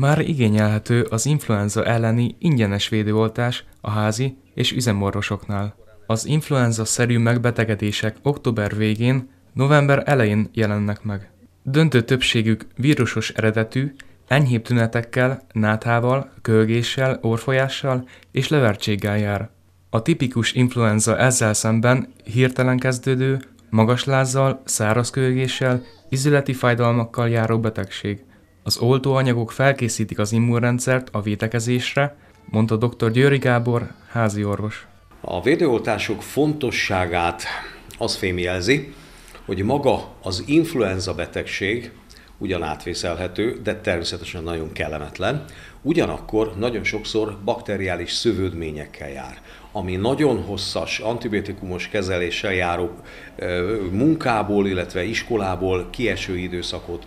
Már igényelhető az influenza elleni ingyenes védőoltás a házi és üzemorvosoknál. Az influenza-szerű megbetegedések október végén, november elején jelennek meg. Döntő többségük vírusos eredetű, enyhébb tünetekkel, náthával, kölgéssel, orfolyással és levertséggel jár. A tipikus influenza ezzel szemben hirtelen kezdődő, magas lázzal, száraz kölgéssel, izületi fájdalmakkal járó betegség. Az oltóanyagok felkészítik az immunrendszert a vétekezésre, mondta dr. Győri Gábor, házi orvos. A védőoltások fontosságát az fémjelzi, hogy maga az influenza betegség ugyan átvészelhető, de természetesen nagyon kellemetlen. Ugyanakkor nagyon sokszor bakteriális szövődményekkel jár, ami nagyon hosszas antibiotikumos kezeléssel járó munkából, illetve iskolából kieső időszakot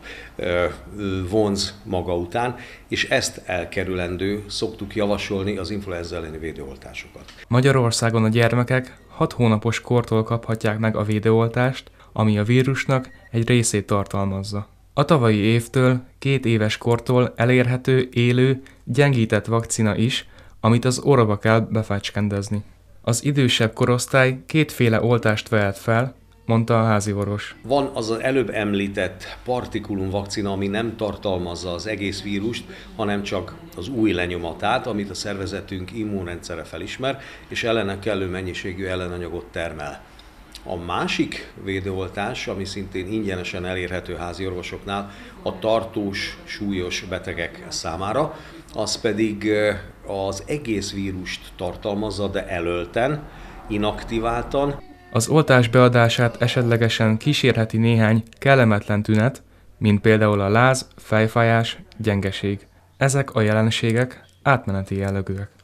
vonz maga után, és ezt elkerülendő szoktuk javasolni az influenza elleni védőoltásokat. Magyarországon a gyermekek 6 hónapos kortól kaphatják meg a védőoltást, ami a vírusnak egy részét tartalmazza. A tavalyi évtől, két éves kortól elérhető élő, gyengített vakcina is, amit az orrba kell befácskendezni. Az idősebb korosztály kétféle oltást vehet fel, mondta a házi orvos. Van az az előbb említett partikulum vakcina, ami nem tartalmazza az egész vírust, hanem csak az új lenyomatát, amit a szervezetünk immunrendszere felismer, és ellene kellő mennyiségű ellenanyagot termel. A másik védőoltás, ami szintén ingyenesen elérhető házi orvosoknál a tartós, súlyos betegek számára, az pedig az egész vírust tartalmazza, de elölten, inaktiváltan. Az oltás beadását esetlegesen kísérheti néhány kellemetlen tünet, mint például a láz, fejfájás, gyengeség. Ezek a jelenségek átmeneti jellegűek.